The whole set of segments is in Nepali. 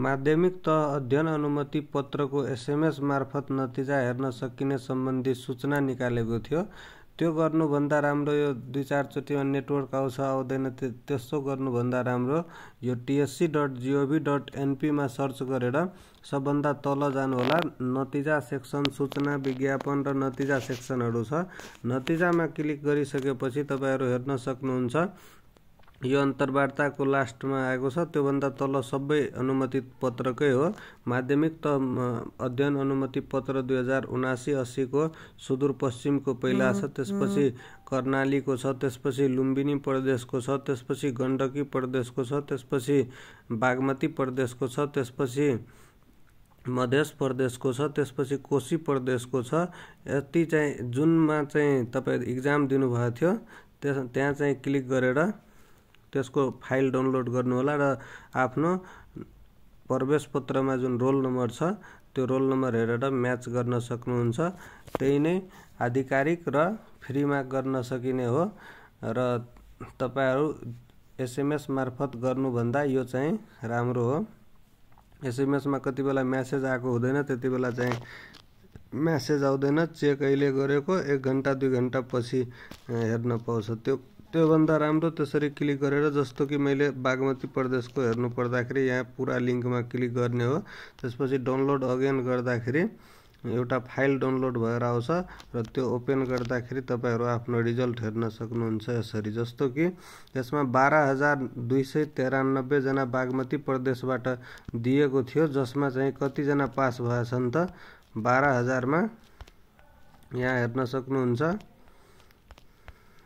माध्यमिक तह अध्ययन अनुमति पत्रको एसएमएस मार्फत नतिजा हेर्न सकिने सम्बन्धी सूचना निकालेको थियो त्यो गर्नुभन्दा राम्रो यो दुई चारचोटिमा नेटवर्क आउँछ आउँदैन त्यस्तो गर्नुभन्दा राम्रो यो टिएससी डट जिओभी डट एनपीमा सर्च गरेर सबभन्दा तल जानुहोला नतिजा सेक्सन सूचना विज्ञापन र नतिजा सेक्सनहरू छ नतिजामा क्लिक गरिसकेपछि तपाईँहरू हेर्न सक्नुहुन्छ यो अन्तर्वार्ताको लास्टमा आएको छ त्योभन्दा तल सबै अनुमति पत्रकै हो माध्यमिक त अध्ययन अनुमति पत्र दुई हजार उनासी अस्सीको सुदूरपश्चिमको पहिला छ त्यसपछि कर्णालीको छ त्यसपछि लुम्बिनी प्रदेशको छ त्यसपछि गण्डकी प्रदेशको छ त्यसपछि बागमती प्रदेशको छ त्यसपछि मध्य प्रदेशको छ त्यसपछि कोशी प्रदेशको छ यति चाहिँ जुनमा चाहिँ तपाईँ इक्जाम दिनुभएको थियो त्यस त्यहाँ चाहिँ क्लिक गरेर त्यसको फाइल डाउनलोड गर्नुहोला र आफ्नो प्रवेशपत्रमा जुन रोल नम्बर छ त्यो रोल नम्बर हेरेर म्याच गर्न सक्नुहुन्छ त्यही नै आधिकारिक र फ्रीमा गर्न सकिने हो र तपाईँहरू एसएमएस मार्फत गर्नुभन्दा यो चाहिँ राम्रो हो एसएमएसमा कति बेला म्यासेज आएको हुँदैन त्यति बेला चाहिँ म्यासेज आउँदैन चेक अहिले गरेको एक घन्टा दुई घन्टा पछि हेर्न पाउँछ त्यो त्यो भन्दा राम्रो तेरी क्लिक करें जस्तों कि मैं बागमती प्रदेशको हेर्नु पर्दाखेरि यहाँ लिंक में क्लिक करने हो त्यसपछि डाउनलोड अगेन कराखे एटा फाइल डाउनलोड भर आउँछ र ओपन गर्दाखेरि रिजल्ट हेन सकूँ इसी जस्तों कि इसमें बाहर हजार दुई सौ तेरानब्बे जना बागमती प्रदेश दिया थी जिसमें चाह कतिजना पास भएछन् बाहर हजार में यहाँ हेन सकूँ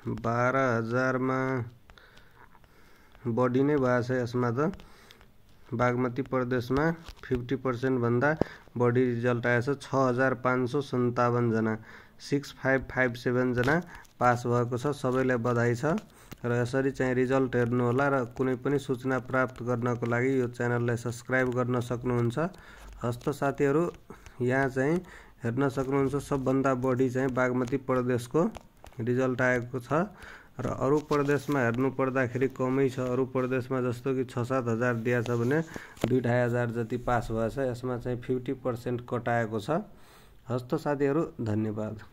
बाह्र हजारमा बढी नै भएको छ यसमा त बागमती प्रदेशमा फिफ्टी पर्सेन्टभन्दा बढी रिजल्ट आएछ छ हजार पाँच सौ सन्तावनजना सिक्स फाइभ फाइभ सेभेनजना पास भएको छ सबैलाई बधाई छ र यसरी चाहिँ रिजल्ट हेर्नुहोला र कुनै पनि सूचना प्राप्त गर्नको लागि यो च्यानललाई सब्सक्राइब गर्न सक्नुहुन्छ हस्त साथीहरू यहाँ चाहिँ हेर्न सक्नुहुन्छ सबभन्दा बढी चाहिँ बागमती प्रदेशको रिजल्ट आएको प्रदेश में अरू प्रदेशमा हेर्नु पर्दाखेरि कमै छ प्रदेश में जस्तो कि छ सात हजार दिया दुई ढाई हजार जी पास भाषा इसमें फिफ्टी पर्सेंट कटाई हस्त साथी धन्यवाद